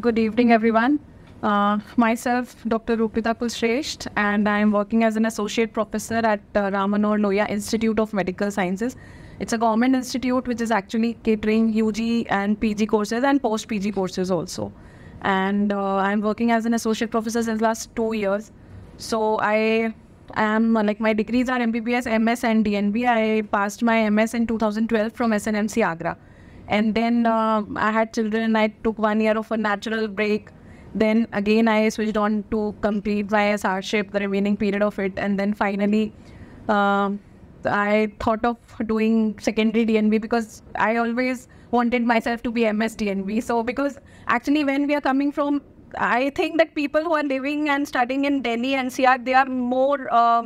Good evening, everyone. Uh, myself, Dr. Rupita Kulshresht, and I'm working as an associate professor at uh, Loya Institute of Medical Sciences. It's a government institute which is actually catering UG and PG courses and post PG courses also. And uh, I'm working as an associate professor since last two years. So I am uh, like my degrees are MBBS, MS, and DNB. I passed my MS in 2012 from SNMC Agra. And then uh, I had children. I took one year of a natural break. Then again, I switched on to complete my SRship, the remaining period of it. And then finally, uh, I thought of doing secondary DNB because I always wanted myself to be MS DNB. So, because actually, when we are coming from I think that people who are living and studying in Delhi NCR, they are more uh,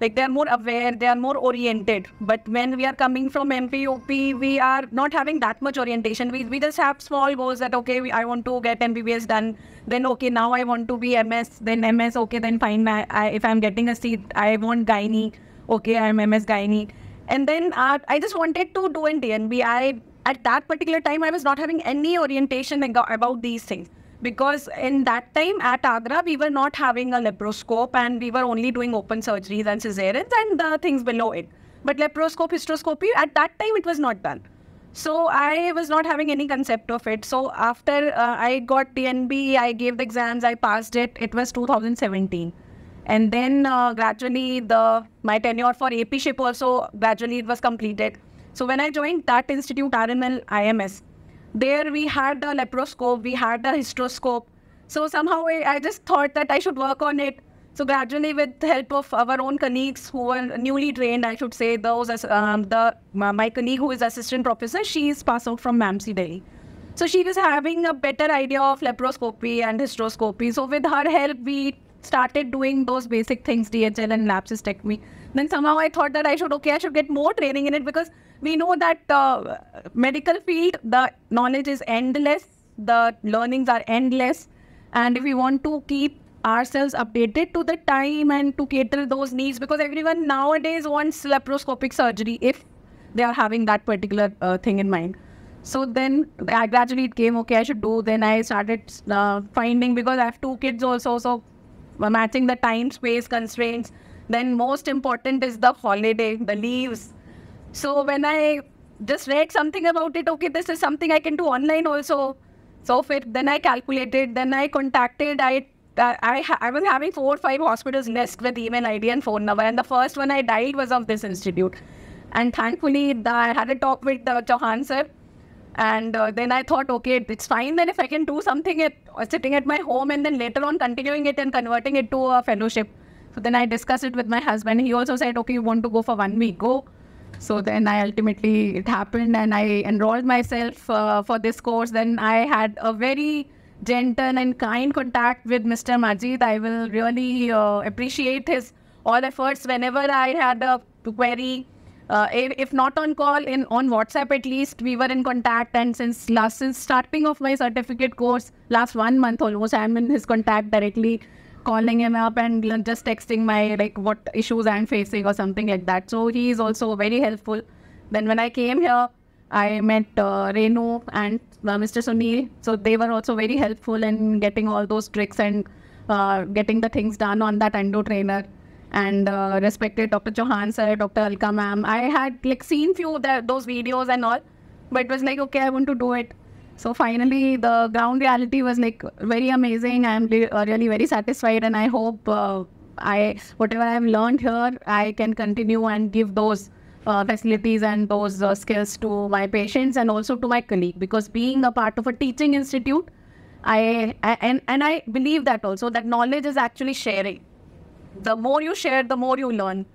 like they are more aware they are more oriented but when we are coming from mpop we are not having that much orientation we, we just have small goals that okay we, i want to get mbbs done then okay now i want to be ms then ms okay then fine I, I, if i'm getting a seat i want gynae okay i'm ms gynae and then uh, i just wanted to do in dnb i at that particular time i was not having any orientation about these things because in that time at Agra, we were not having a laparoscope and we were only doing open surgeries and cesareans and the things below it. But leproscope, hysteroscopy, at that time it was not done. So I was not having any concept of it. So after uh, I got TNB, I gave the exams, I passed it. It was 2017. And then uh, gradually the my tenure for AP ship also gradually it was completed. So when I joined that institute, RML IMS, there we had the laparoscope, we had the hysteroscope. So somehow I, I just thought that I should work on it. So gradually, with the help of our own colleagues who were newly trained, I should say, those um, the my colleague who is assistant professor, she is passed out from MAMSI Delhi. So she was having a better idea of laparoscopy and hysteroscopy. So with her help, we started doing those basic things, DHL and lapsus technique. Then somehow I thought that I should, okay, I should get more training in it because we know that uh, medical field, the knowledge is endless, the learnings are endless. And if we want to keep ourselves updated to the time and to cater those needs because everyone nowadays wants laparoscopic surgery if they are having that particular uh, thing in mind. So then I gradually it came, okay, I should do. Then I started uh, finding because I have two kids also. So matching the time space constraints then most important is the holiday, the leaves. So when I just read something about it, okay, this is something I can do online also. So then I calculated, then I contacted, I I, I was having four or five hospitals list with email ID and phone number. And the first one I dialed was of this institute. And thankfully, the, I had a talk with the Chauhan sir. And uh, then I thought, okay, it's fine then if I can do something at, uh, sitting at my home and then later on continuing it and converting it to a fellowship. So then I discussed it with my husband. He also said, okay, you want to go for one week, go. So then I ultimately, it happened and I enrolled myself uh, for this course. Then I had a very gentle and kind contact with Mr. Majid. I will really uh, appreciate his all efforts whenever I had a query. Uh, if not on call, in on WhatsApp at least, we were in contact. And since last since starting of my certificate course, last one month almost, I'm in his contact directly calling him up and just texting my like what issues I'm facing or something like that. So he is also very helpful. Then when I came here, I met uh, Renu and uh, Mr. Sunil. So they were also very helpful in getting all those tricks and uh, getting the things done on that endo trainer. And uh, respected Dr. Chauhan sir, Dr. Alka ma'am. I had like seen few the, those videos and all, but it was like okay, I want to do it. So finally, the ground reality was like very amazing. I'm uh, really very satisfied, and I hope uh, I whatever I've learned here, I can continue and give those uh, facilities and those uh, skills to my patients and also to my colleague. Because being a part of a teaching institute, I, I and and I believe that also that knowledge is actually sharing. The more you share, the more you learn.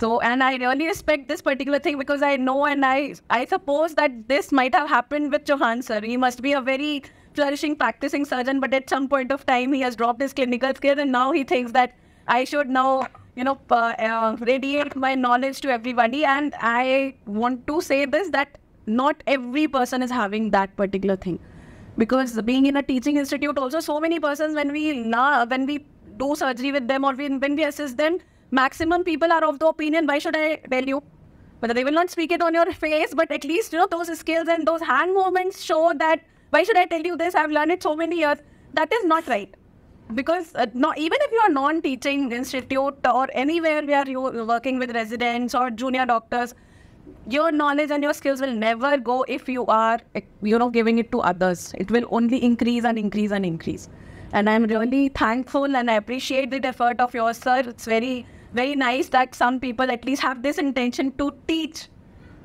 So, and I really respect this particular thing because I know and I, I suppose that this might have happened with Johan sir. He must be a very flourishing practicing surgeon, but at some point of time he has dropped his clinical skill and now he thinks that I should now, you know, uh, uh, radiate my knowledge to everybody. And I want to say this that not every person is having that particular thing because being in a teaching institute also so many persons when we when we do surgery with them or when we assist them maximum people are of the opinion, why should I tell you? Whether they will not speak it on your face, but at least you know those skills and those hand movements show that why should I tell you this? I've learned it so many years. That is not right. Because uh, not, even if you are non-teaching institute or anywhere where you're working with residents or junior doctors, your knowledge and your skills will never go if you are you know giving it to others. It will only increase and increase and increase. And I'm really thankful and I appreciate the effort of yours, sir. It's very very nice that some people at least have this intention to teach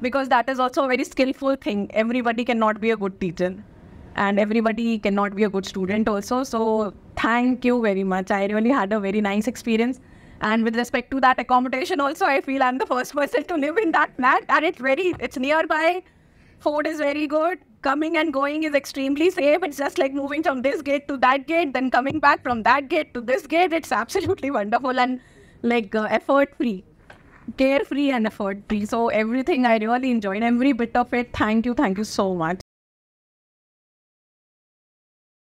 because that is also a very skillful thing. Everybody cannot be a good teacher and everybody cannot be a good student also. So thank you very much. I really had a very nice experience. And with respect to that accommodation also, I feel I'm the first person to live in that flat and it's very, it's nearby. Food is very good. Coming and going is extremely safe. It's just like moving from this gate to that gate, then coming back from that gate to this gate. It's absolutely wonderful. And like uh, effort free carefree and effort free so everything i really enjoyed every bit of it thank you thank you so much